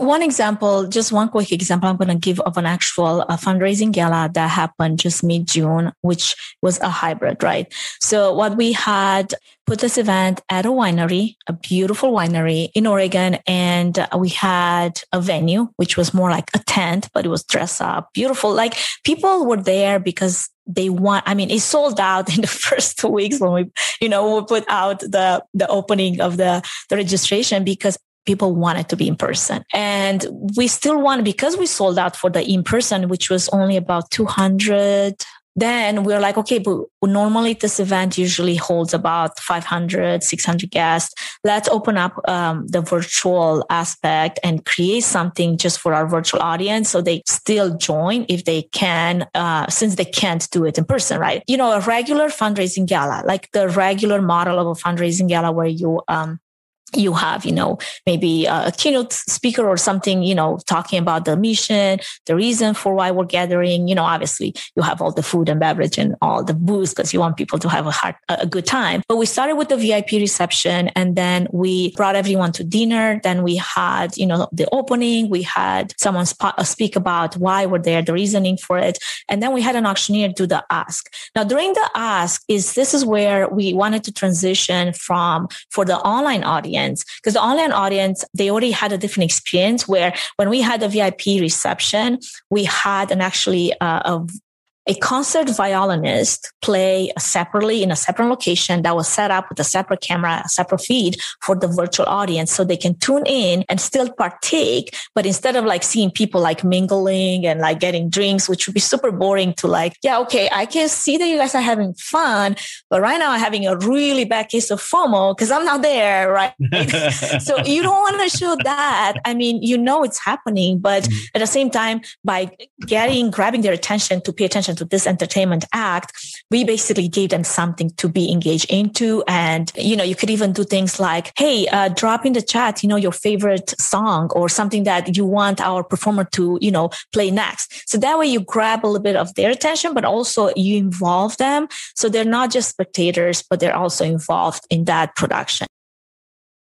one example, just one quick example I'm going to give of an actual uh, fundraising gala that happened just mid June, which was a hybrid, right? So what we had put this event at a winery, a beautiful winery in Oregon. And uh, we had a venue, which was more like a tent, but it was dressed up, beautiful. Like people were there because they want, I mean, it sold out in the first two weeks when we, you know, we put out the, the opening of the, the registration because people wanted to be in person. And we still want, because we sold out for the in person, which was only about 200. Then we are like, okay, but normally this event usually holds about 500, 600 guests. Let's open up um, the virtual aspect and create something just for our virtual audience so they still join if they can, uh, since they can't do it in person, right? You know, a regular fundraising gala, like the regular model of a fundraising gala where you um, you have, you know, maybe uh, a keynote speaker or something, you know, talking about the mission, the reason for why we're gathering. You know, obviously you have all the food and beverage and all the booze because you want people to have a heart, a good time. But we started with the VIP reception and then we brought everyone to dinner. Then we had, you know, the opening. We had someone sp- uh, speak about why we're there, the reasoning for it. And then we had an auctioneer do the ask. Now during the ask is this is where we wanted to transition from for the online audience audience because the online audience they already had a different experience where when we had a vip reception we had an actually uh, a a concert violinist play separately in a separate location that was set up with a separate camera, a separate feed for the virtual audience so they can tune in and still partake. But instead of like seeing people like mingling and like getting drinks, which would be super boring to like, yeah, okay, I can see that you guys are having fun, but right now I'm having a really bad case of FOMO because I'm not there, right? so you don't want to show that. I mean, you know it's happening, but mm. at the same time, by getting, grabbing their attention to pay attention entertainment, with this entertainment act, we basically gave them something to be engaged into. And, you know, you could even do things like, Hey, uh, drop in the chat, you know, your favorite song or something that you want our performer to, you know, play next. So that way you grab a little bit of their attention, but also you involve them. So they're not just spectators, but they're also involved in that production.